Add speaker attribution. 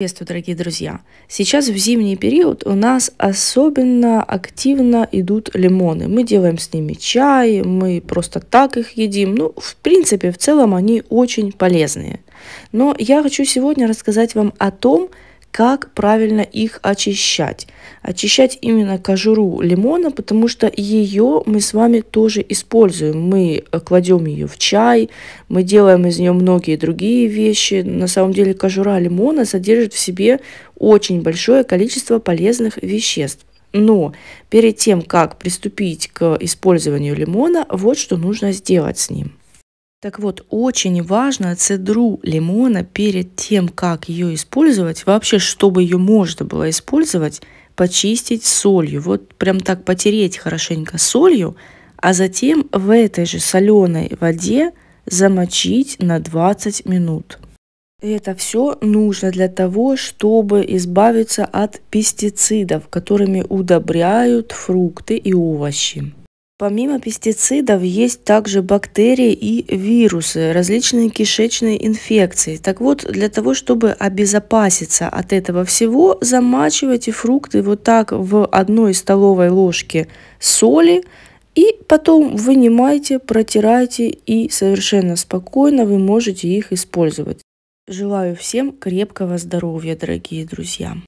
Speaker 1: Приветствую, дорогие друзья! Сейчас в зимний период у нас особенно активно идут лимоны. Мы делаем с ними чай, мы просто так их едим. Ну, в принципе, в целом они очень полезные. Но я хочу сегодня рассказать вам о том, как правильно их очищать. Очищать именно кожуру лимона, потому что ее мы с вами тоже используем. Мы э, кладем ее в чай, мы делаем из нее многие другие вещи. На самом деле кожура лимона содержит в себе очень большое количество полезных веществ. Но перед тем, как приступить к использованию лимона, вот что нужно сделать с ним. Так вот, очень важно цедру лимона перед тем, как ее использовать, вообще, чтобы ее можно было использовать, почистить солью. Вот прям так потереть хорошенько солью, а затем в этой же соленой воде замочить на 20 минут. Это все нужно для того, чтобы избавиться от пестицидов, которыми удобряют фрукты и овощи. Помимо пестицидов есть также бактерии и вирусы, различные кишечные инфекции. Так вот, для того, чтобы обезопаситься от этого всего, замачивайте фрукты вот так в одной столовой ложке соли, и потом вынимайте, протирайте и совершенно спокойно вы можете их использовать. Желаю всем крепкого здоровья, дорогие друзья!